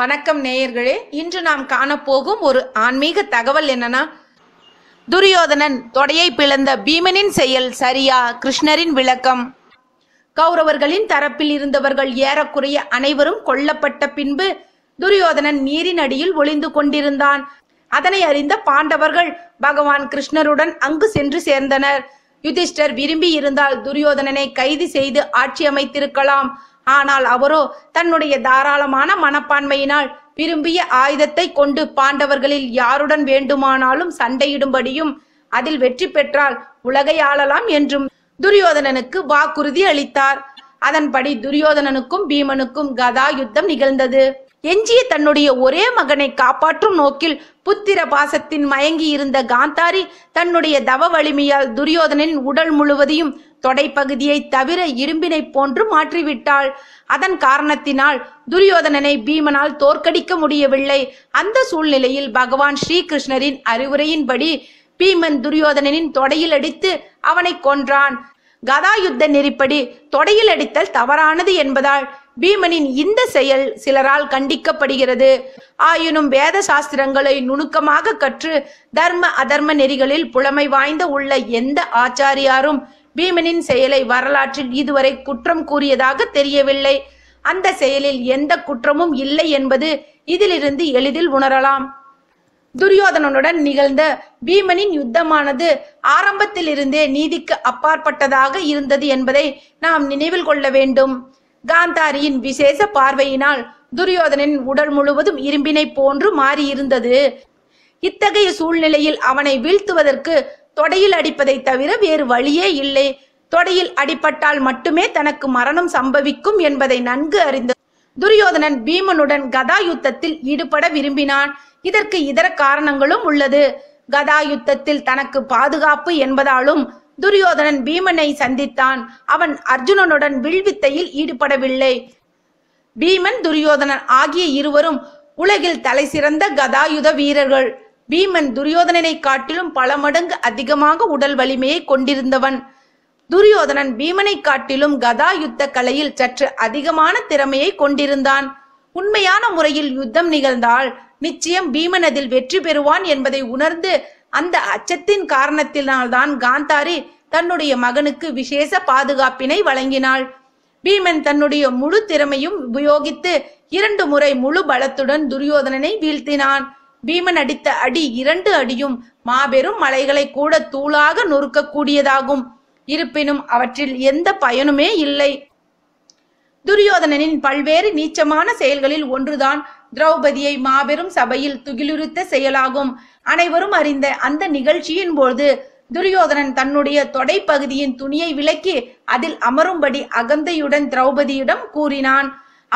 வணக்கம் நேயர்களே இன்று நாம் காணப்போகும் ஒரு ஆன்மீக தகவல் என்னன்னா துரியோதனன் தொடையை பிளந்த பீமனின் செயல் சரியா கிருஷ்ணரின் விளக்கம் கௌரவர்களின் தரப்பில் இருந்தவர்கள் ஏறக்குறைய அனைவரும் கொல்லப்பட்ட பின்பு துரியோதனன் நீரின் அடியில் ஒளிந்து கொண்டிருந்தான் அதனை அறிந்த பாண்டவர்கள் பகவான் கிருஷ்ணருடன் அங்கு சென்று சேர்ந்தனர் யுதிஷ்டர் விரும்பி இருந்தால் துரியோதனனை கைது செய்து ஆட்சி அமைத்திருக்கலாம் ஆனால் அவரோ தன்னுடைய தாராளமான மனப்பான்மையினால் விரும்பிய ஆயுதத்தை கொண்டு பாண்டவர்களில் யாருடன் வேண்டுமானாலும் சண்டையிடும்படியும் அதில் வெற்றி பெற்றால் உலகை ஆளலாம் என்றும் துரியோதனனுக்கு வாக்குறுதி அளித்தார் அதன்படி துரியோதனனுக்கும் பீமனுக்கும் கதா யுத்தம் நிகழ்ந்தது எஞ்சிய தன்னுடைய ஒரே மகனை காப்பாற்றும் நோக்கில் புத்திர பாசத்தின் மயங்கி இருந்த காந்தாரி தன்னுடைய தவ வலிமையால் துரியோதனின் உடல் முழுவதையும் தொடைப்பகுதியை தவிர இரும்பினை போன்று மாற்றிவிட்டாள் அதன் காரணத்தினால் துரியோதனனை பீமனால் தோற்கடிக்க முடியவில்லை அந்த சூழ்நிலையில் பகவான் ஸ்ரீகிருஷ்ணரின் அறிவுரையின்படி பீமன் துரியோதனனின் தொடையில் அடித்து அவனை கொன்றான் கதாயுத்த நெறிப்படி தொடையில் அடித்தல் தவறானது என்பதால் பீமனின் இந்த செயல் சிலரால் கண்டிக்கப்படுகிறது ஆயினும் வேத சாஸ்திரங்களை நுணுக்கமாக கற்று தர்ம அதர்ம நெறிகளில் புலமை வாய்ந்த உள்ள எந்த ஆச்சாரியாரும் பீமனின் செயலை வரலாற்றில் இதுவரை குற்றம் கூறியதாக தெரியவில்லை அந்த செயலில் எந்த குற்றமும் இல்லை என்பது இதிலிருந்து எளிதில் உணரலாம் துரியோதனனுடன் நிகழ்ந்த பீமனின் யுத்தமானது ஆரம்பத்திலிருந்தே நீதிக்கு அப்பாற்பட்டதாக இருந்தது என்பதை நாம் நினைவில் கொள்ள வேண்டும் காந்தாரியின் விசேஷ பார்வையினால் துரியோதனின் உடல் முழுவதும் இரும்பினை போன்று மாறியிருந்தது இத்தகைய சூழ்நிலையில் அவனை வீழ்த்துவதற்கு தொடையில் அடிப்பதை தவிர வேறு வழியே இல்லை தொடையில் அடிபட்டால் மட்டுமே தனக்கு மரணம் சம்பவிக்கும் என்பதை நன்கு அறிந்த துரியோதனன் பீமனுடன் கதா யுத்தத்தில் ஈடுபட விரும்பினான் இதற்கு இதர காரணங்களும் உள்ளது கதா யுத்தத்தில் தனக்கு பாதுகாப்பு என்பதாலும் துரியோதனன் பீமனை சந்தித்தான் அவன் அர்ஜுனனுடன் வில்வித்தையில் ஈடுபடவில்லை பீமன் துரியோதனன் ஆகிய இருவரும் உலகில் தலை சிறந்த கதாயுத வீரர்கள் பீமன் துரியோதனனை காட்டிலும் பல மடங்கு அதிகமாக உடல் வலிமையை கொண்டிருந்தவன் துரியோதனன் பீமனை காட்டிலும் கதா யுத்த கலையில் சற்று அதிகமான திறமையை கொண்டிருந்தான் உண்மையான முறையில் யுத்தம் நிகழ்ந்தால் நிச்சயம் பீமன் அதில் வெற்றி பெறுவான் என்பதை உணர்ந்து அந்த அச்சத்தின் காரணத்தினால்தான் காந்தாரி தன்னுடைய மகனுக்கு விசேஷ பாதுகாப்பினை வழங்கினாள் பீமன் தன்னுடைய முழு திறமையும் உபயோகித்து இரண்டு முறை முழு பலத்துடன் துரியோதனனை வீழ்த்தினான் பீமன் அடித்த அடி இரண்டு அடியும் மாபெரும் மலைகளை கூட தூளாக நொறுக்கக்கூடியதாகும் இருப்பினும் அவற்றில் எந்த பயனுமே இல்லை துரியோதனனின் பல்வேறு நீச்சமான செயல்களில் ஒன்றுதான் திரௌபதியை மாபெரும் சபையில் துகிலுறுத்த செயலாகும் அனைவரும் அறிந்த அந்த நிகழ்ச்சியின் போது துரியோதனன் தன்னுடைய தொடை பகுதியின் துணியை விலக்கி அதில் அமரும்படி அகந்தையுடன் திரௌபதியிடம் கூறினான்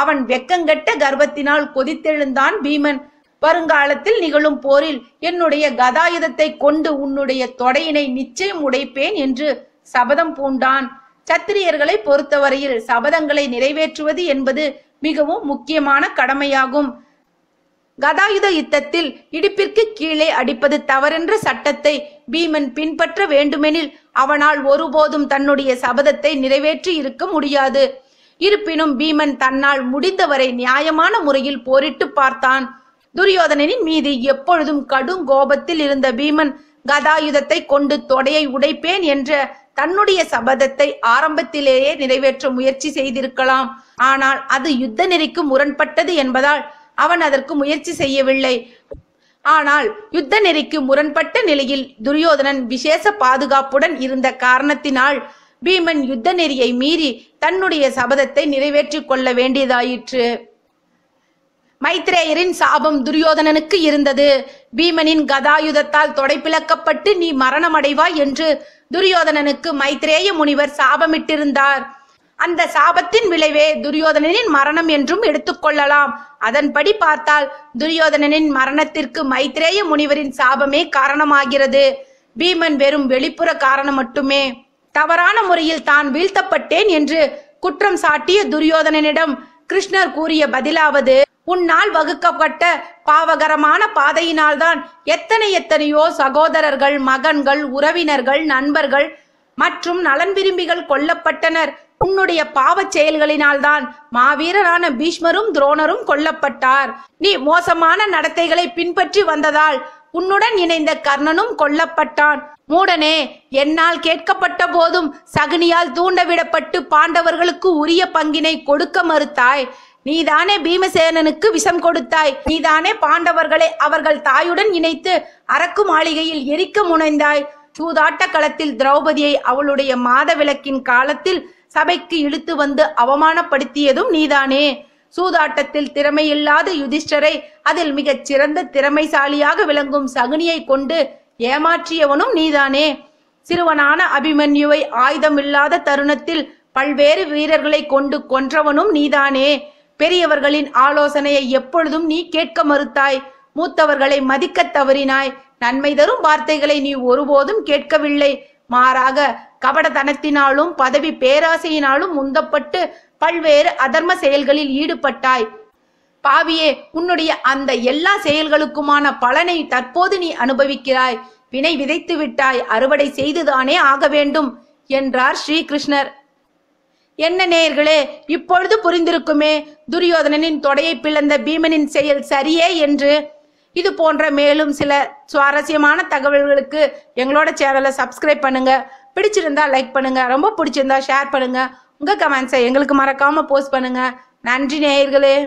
அவன் வெக்கங்கட்ட கர்வத்தினால் கொதித்தெழுந்தான் பீமன் வருங்காலத்தில் நிகழும் போரில் என்னுடைய கதாயுதத்தை கொண்டு உன்னுடைய தொடையினை நிச்சயம் உடைப்பேன் என்று சபதம் பூண்டான் சத்திரியர்களை பொறுத்தவரையில் சபதங்களை நிறைவேற்றுவது என்பது மிகவும் முக்கியமான கடமையாகும் கதாயுத யுத்தத்தில் இடிப்பிற்கு கீழே அடிப்பது தவறென்ற சட்டத்தை பீமன் பின்பற்ற வேண்டுமெனில் அவனால் ஒருபோதும் தன்னுடைய சபதத்தை நிறைவேற்றி இருக்க முடியாது இருப்பினும் பீமன் தன்னால் முடிந்தவரை நியாயமான முறையில் போரிட்டு பார்த்தான் துரியோதனனின் மீது எப்பொழுதும் கடும் கோபத்தில் இருந்த பீமன் கதாயுதத்தை கொண்டு தொடையை உடைப்பேன் என்ற தன்னுடைய சபதத்தை ஆரம்பத்திலேயே நிறைவேற்ற முயற்சி செய்திருக்கலாம் ஆனால் அது யுத்த நெறிக்கு முரண்பட்டது என்பதால் அவன் அதற்கு முயற்சி செய்யவில்லை ஆனால் யுத்த நெறிக்கு முரண்பட்ட நிலையில் துரியோதனன் விசேஷ பாதுகாப்புடன் இருந்த காரணத்தினால் பீமன் யுத்த நெறியை மீறி தன்னுடைய சபதத்தை நிறைவேற்றிக் கொள்ள வேண்டியதாயிற்று மைத்ரேயரின் சாபம் துரியோதனனுக்கு இருந்தது பீமனின் கதாயுதத்தால் தொடைப்பிளக்கப்பட்டு நீ மரணமடைவாய் என்று துரியோதனனுக்கு மைத்ரேய முனிவர் சாபமிட்டிருந்தார் அந்த சாபத்தின் விளைவே துரியோதனனின் மரணம் என்றும் எடுத்துக்கொள்ளலாம் அதன்படி பார்த்தால் துரியோதனனின் மரணத்திற்கு மைத்ரேய முனிவரின் சாபமே காரணமாகிறது பீமன் வெறும் வெளிப்புற காரணம் மட்டுமே தவறான முறையில் தான் வீழ்த்தப்பட்டேன் என்று குற்றம் சாட்டிய துரியோதனனிடம் கிருஷ்ணர் கூறிய பதிலாவது உன்னால் வகுக்கப்பட்ட பாவகரமான பாதையினால்தான் எத்தனை எத்தனையோ சகோதரர்கள் மகன்கள் உறவினர்கள் நண்பர்கள் மற்றும் நலன் விரும்பிகள் கொல்லப்பட்டனர் உன்னுடைய பாவச் செயல்களினால்தான் மாவீரரான பீஷ்மரும் துரோணரும் கொல்லப்பட்டார் நீ மோசமான நடத்தைகளை பின்பற்றி வந்ததால் உன்னுடன் இணைந்த கர்ணனும் கொல்லப்பட்டான் மூடனே என்னால் கேட்கப்பட்ட போதும் சகுனியால் தூண்டவிடப்பட்டு பாண்டவர்களுக்கு உரிய பங்கினை கொடுக்க மறுத்தாய் நீதானே பீமசேனனுக்கு விஷம் கொடுத்தாய் நீதானே பாண்டவர்களை அவர்கள் தாயுடன் இணைத்து அரக்கு மாளிகையில் எரிக்க முனைந்தாய் சூதாட்ட களத்தில் திரௌபதியை அவளுடைய மாத விளக்கின் காலத்தில் சபைக்கு இழுத்து வந்து அவமானப்படுத்தியதும் நீதானே சூதாட்டத்தில் திறமையில்லாத யுதிஷ்டரை அதில் மிகச் சிறந்த திறமைசாலியாக விளங்கும் சகுனியை கொண்டு ஏமாற்றியவனும் நீதானே சிறுவனான அபிமன்யுவை ஆயுதமில்லாத தருணத்தில் பல்வேறு வீரர்களை கொண்டு கொன்றவனும் நீதானே பெரியவர்களின் ஆலோசனையை எப்பொழுதும் நீ கேட்க மறுத்தாய் மூத்தவர்களை மதிக்க தவறினாய் நன்மை தரும் வார்த்தைகளை நீ ஒருபோதும் கேட்கவில்லை மாறாக கபடத்தனத்தினாலும் பதவி பேராசையினாலும் முந்தப்பட்டு பல்வேறு அதர்ம செயல்களில் ஈடுபட்டாய் பாவியே உன்னுடைய அந்த எல்லா செயல்களுக்குமான பலனை தற்போது நீ அனுபவிக்கிறாய் வினை விதைத்து விட்டாய் அறுவடை செய்துதானே ஆக வேண்டும் என்றார் ஸ்ரீகிருஷ்ணர் என்ன நேயர்களே இப்பொழுது புரிந்திருக்குமே துரியோதனனின் தொடையை பிளந்த பீமனின் செயல் சரியே என்று இது போன்ற மேலும் சில சுவாரஸ்யமான தகவல்களுக்கு எங்களோட சேனலை சப்ஸ்கிரைப் பண்ணுங்க பிடிச்சிருந்தா லைக் பண்ணுங்க ரொம்ப பிடிச்சிருந்தா ஷேர் பண்ணுங்க உங்க கமெண்ட்ஸை எங்களுக்கு மறக்காம போஸ்ட் பண்ணுங்க நன்றி நேயர்களே